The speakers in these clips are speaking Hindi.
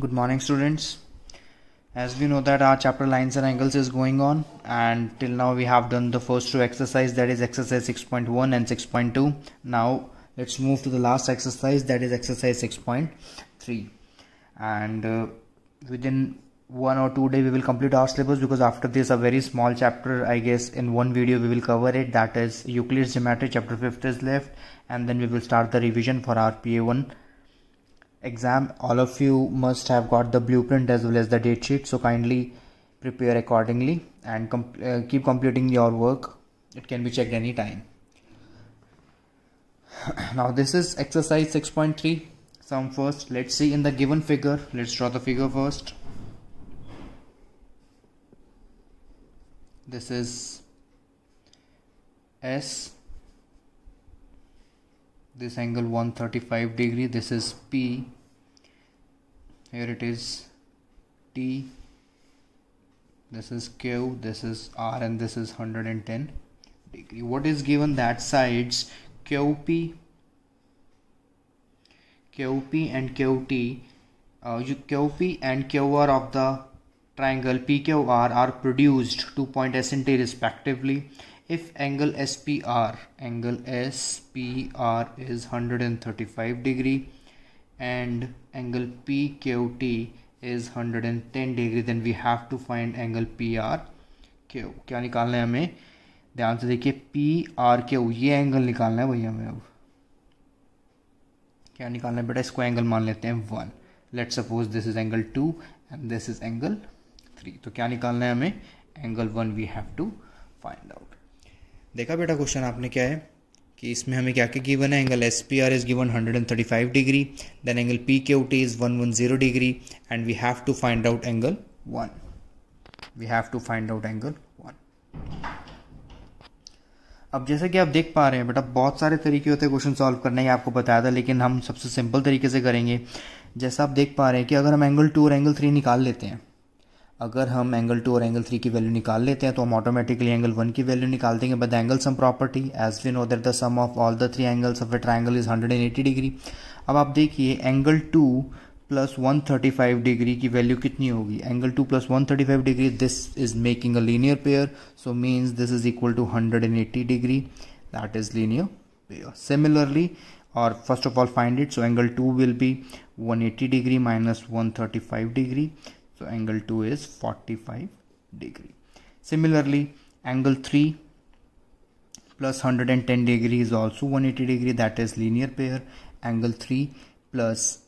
good morning students as we know that our chapter lines and angles is going on and till now we have done the first two exercise that is exercise 6.1 and 6.2 now let's move to the last exercise that is exercise 6.3 and uh, within one or two day we will complete our syllabus because after this a very small chapter i guess in one video we will cover it that is euclid's geometry chapter 5 is left and then we will start the revision for our pa1 exam all of you must have got the blueprint as well as the date sheet so kindly prepare accordingly and uh, keep completing your work it can be checked anytime now this is exercise 6.3 sum first let's see in the given figure let's draw the figure first this is S this angle 135 degree this is P here it is t this is q this is r and this is 110 degree what is given that sides qp qp and qt uh, qp and qr of the triangle pqr are produced two point s and t respectively if angle spr angle spr is 135 degree and angle PQT is 110 degree then we have to find angle PRQ क्या निकालना है हमें ध्यान से देखिए PRQ ये एंगल निकालना है भैया हमें अब क्या निकालना है बेटा इसको एंगल मान लेते हैं one let suppose this is angle two and this is angle three तो क्या निकालना है हमें angle one we have to find out देखा बेटा क्वेश्चन आपने क्या है कि इसमें हमें क्या क्या गिवन है angle S P R is given hundred and thirty five degree then angle P K O T is zero degree and we have to find out angle one we have to find out angle one अब जैसे कि आप देख पा रहे हैं बेटा बहुत सारे तरीके होते हैं क्वेश्चन सॉल्व करने के आपको बताया था लेकिन हम सबसे सिंपल तरीके से करेंगे जैसा आप देख पा रहे हैं कि अगर हम एंगल टू और एंगल थ्री निकाल लेते हैं अगर हम एंगल टू और एंगल थ्री की वैल्यू निकाल लेते हैं तो हम ऑटोमेटिकली एंगल वन की वैल्यू निकाल देंगे but angle sum property as we know that the sum of all the three angles of a triangle is hundred and eighty degree अब आप देखिए angle two plus one thirty five degree की वैल्यू कितनी होगी angle two plus one thirty five degree this is making a linear pair so means this is equal to hundred and eighty degree that is linear pair similarly और first of all find it so angle two will be one eighty degree minus one thirty five degree So angle 2 is 45 degree. Similarly, angle 3 plus 110 degree is also 180 degree that is linear pair. Angle 3 plus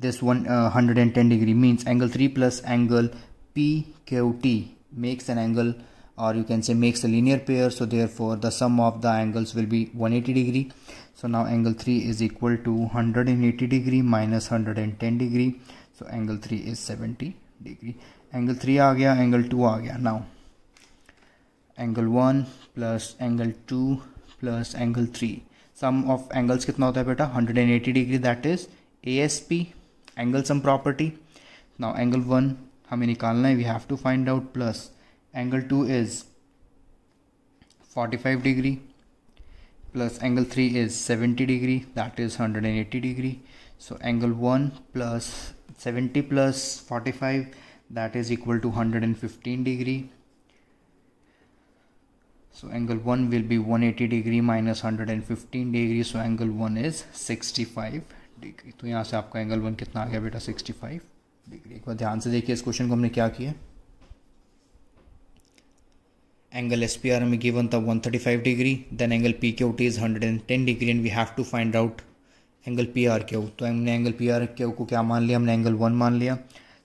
this one uh, 110 degree means angle 3 plus angle PQT makes an angle or you can say makes a linear pair so therefore the sum of the angles will be 180 degree so now angle 3 is equal to 180 degree minus 110 degree so angle 3 is 70 degree angle three आ गया एंगल टू आ गया now angle one plus angle two plus angle three sum of angles कितना होता है बेटा hundred and eighty degree that is A S P angle sum property now angle one हमें निकालना है we have to find out plus angle two is forty five degree plus angle three is seventy degree that is hundred and eighty degree so angle one plus 70 plus 45 that is equal to 115 degree so angle 1 will be 180 degree minus 115 degree so angle 1 is 65 degree तो यहां से आपका angle 1 कितना आ गया बेटा 65 degree एक बार ध्यान से देखिए इस क्वेश्चन को हमने क्या किया angle SPR हमें आर गिवन था 135 degree then angle PQT is 110 degree and we have to find out angle P R Q तो हमने एंगल पी आर क्यू को क्या मान लिया हमने एंगल वन मान लिया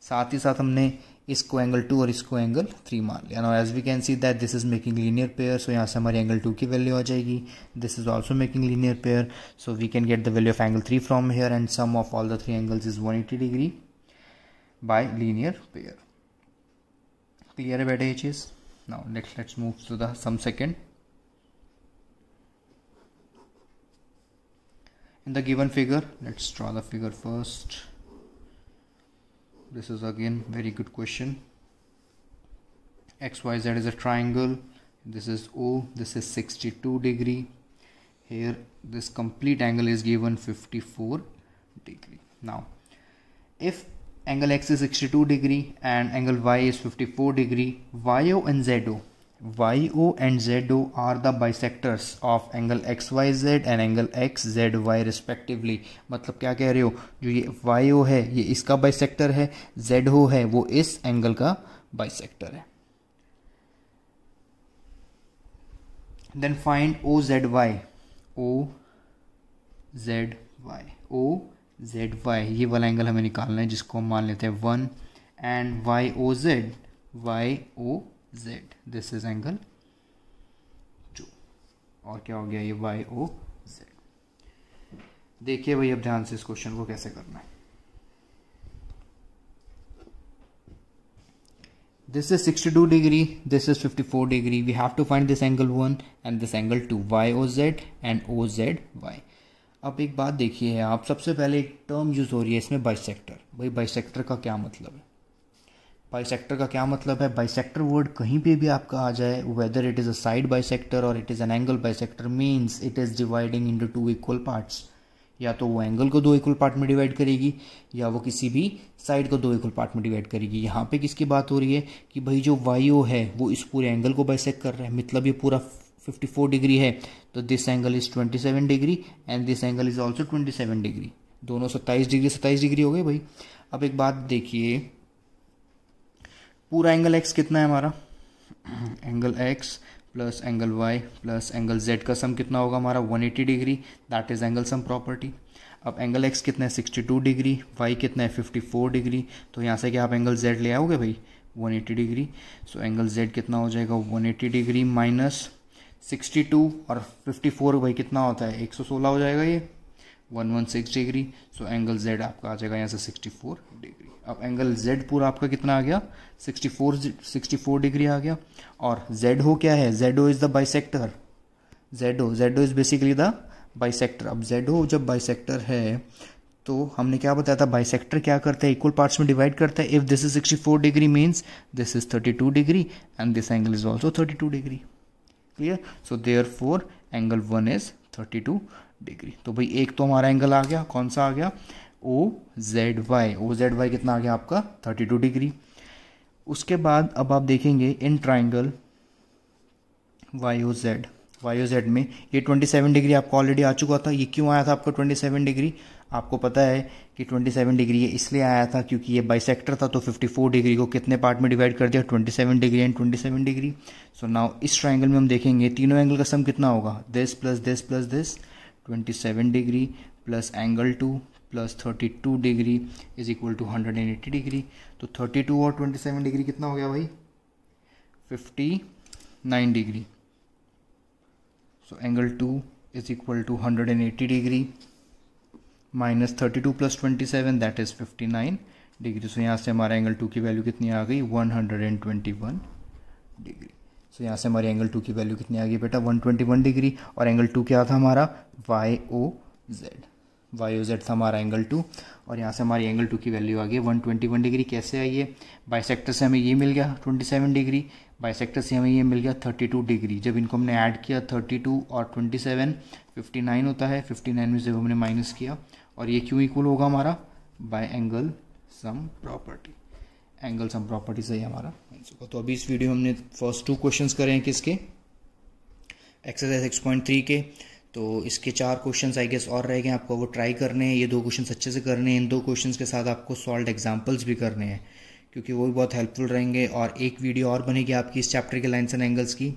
साथ ही साथ हमने इसको एंगल टू और इसको एंगल थ्री मान लिया now as we can see that this is making linear pair so यहाँ से हमारी एंगल टू की वैल्यू आ जाएगी this is also making linear pair so we can get the value of angle three from here and sum of all the three angles is one eighty degree by linear pair clear है बेटे ये चीज़ now let's let's move to the sum second in the given figure let's draw the figure first this is again very good question xyz is a triangle this is O this is 62 degree here this complete angle is given 54 degree now if angle X is 62 degree and angle Y is 54 degree YO and ZO Y O O and Z R by and of angle X Y Z and angle X Z Y respectively मतलब क्या कह रहे हो जो ये वाई ओ है ये इसका बाइसेक्टर है जेड ओ है वो इस एंगल का बाइसेक्टर है then find O Z Y O Z Y O Z Y ये वाला एंगल हमें निकालना है जिसको हम मान लेते हैं one and Y O Z Y O z this is angle two और क्या हो गया ये वाई ओ जेड देखिए भाई अब ध्यान से इस क्वेश्चन को कैसे करना है this is 62 degree this is 54 degree we have to find this angle one and this angle two. y Z and Z y अब एक बात देखिए आप सबसे पहले एक टर्म यूज़ हो रही है इसमें बाइसेक्टर भाई बाइसेक्टर का क्या मतलब है बाइसेक्टर का क्या मतलब है बाइसेक्टर वर्ड कहीं पे भी आपका आ जाए whether it is a side bisector और it is an angle bisector means it is dividing into equal parts या तो वो एंगल को दो इक्वल पार्ट में डिवाइड करेगी या वो किसी भी साइड को दो इक्वल पार्ट में डिवाइड करेगी यहाँ पे किसकी बात हो रही है कि भाई जो वायु है वो इस पूरे एंगल को बाइसेक्ट कर रहा है मतलब ये पूरा 54 डिग्री है तो this angle is 27 degree and this angle is also 27 degree दोनों 27 डिग्री 27 डिग्री हो गए भाई अब एक बात देखिए पूरा एंगल एक्स कितना है हमारा angle x plus angle y plus angle z का सम कितना होगा हमारा 180 degree that is angle sum property अब एंगल एक्स कितना है 62 डिग्री वाई कितना है 54 डिग्री तो यहाँ से क्या आप एंगल जेड ले आओगे भाई 180 डिग्री सो एंगल जेड कितना हो जाएगा 180 डिग्री माइनस 62 और 54 भाई कितना होता है 116 हो जाएगा ये 116 डिग्री सो एंगल जेड आपका आ जाएगा यहाँ से 64 डिग्री अब एंगल जेड पूरा आपका कितना आ गया 64 64 डिग्री आ गया और जेड हो क्या है z o is the bisector z o z o is basically the bisector अब जेड ओ जब बाइसेक्टर है तो हमने क्या बताया था बाइसेक्टर क्या करता है इक्वल पार्ट्स में डिवाइड करता है if this is 64 degree means this is 32 degree and this angle is also 32 degree clear so there four angle one is 32 degree तो भाई एक तो हमारा एंगल आ गया कौन सा आ गया o Z Y O Z y कितना आ गया आपका थर्टी टू डिग्री उसके बाद अब आप देखेंगे in triangle y O Z Y O z में ये ट्वेंटी सेवन डिग्री आपको ऑलरेडी आ चुका था ये क्यों आया था आपका ट्वेंटी सेवन डिग्री आपको पता है कि 27 डिग्री ये इसलिए आया था क्योंकि ये बाइसेक्टर था तो 54 डिग्री को कितने पार्ट में डिवाइड कर दिया 27 degree and 27 degree so so now इस ट्राइंगल में हम देखेंगे तीनों एंगल का सम कितना होगा this plus this plus this twenty seven degree plus angle two plus thirty two degree is equal to hundred and eighty degree तो थर्टी टू और ट्वेंटी सेवन डिग्री कितना हो गया भाई fifty nine degree so angle two is equal to hundred and eighty degree minus thirty two plus twenty seven that is fifty nine degree so यहाँ से हमारा एंगल टू की वैल्यू कितनी आ गई one hundred and twenty one degree so यहाँ से हमारे एंगल टू की वैल्यू कितनी आ गई बेटा 121 डिग्री और एंगल टू क्या था हमारा y O Z Y O z था हमारा एंगल टू और यहाँ से हमारी एंगल टू की वैल्यू आ गई वन ट्वेंटी वन डिग्री कैसे आई है सेक्टर से हमें ये मिल गया ट्वेंटी सेवन डिग्री सेक्टर से हमें ये मिल गया थर्टी टू डिग्री जब इनको हमने ऐड किया थर्टी टू और ट्वेंटी सेवन फिफ्टी नाइन होता है फिफ्टी नाइन में जब हमने माइनस किया और ये क्यों इक्वल होगा हमारा by angle sum property angle sum property से ही हमारा तो अभी इस वीडियो में हमने फर्स्ट टू क्वेश्चन करे हैं किसके एक्सरसाइज सिक्स पॉइंट थ्री के तो इसके चार क्वेश्चन आई गेस और रह गए आपको वो ट्राई करने हैं ये दो क्वेश्चन अच्छे से करने हैं इन दो क्वेश्चन के साथ आपको सॉल्व एग्जाम्पल्स भी करने हैं क्योंकि वो भी बहुत हेल्पफुल रहेंगे और एक वीडियो और बनेगी आपकी इस चैप्टर के लाइन्स एंड एंगल्स की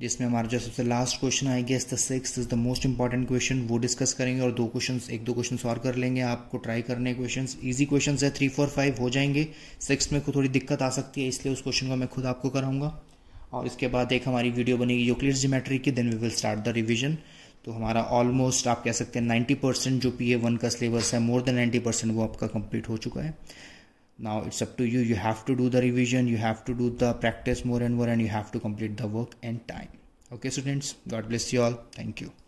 जिसमें हमारा जो सबसे last question I guess the six is the most important question वो डिस्कस करेंगे और दो क्वेश्चन एक दो क्वेश्चन और कर लेंगे आपको ट्राई करने क्वेश्चन ईजी क्वेश्चन है थ्री फोर फाइव हो जाएंगे सिक्स में थोड़ी दिक्कत आ सकती है इसलिए उस क्वेश्चन को मैं खुद आपको कराऊंगा और इसके बाद एक हमारी वीडियो बनेगी यूक्लिड्स जीमेट्री की then we will start the revision तो हमारा ऑलमोस्ट आप कह सकते हैं नाइन्टी परसेंट जो पी ए वन का सिलेबस है मोर देन नाइन्टी परसेंट वो आपका कंप्लीट हो चुका है now it's up to you you have to do the revision you have to do the practice more and more and you have to complete the work and time okay students god bless you all thank you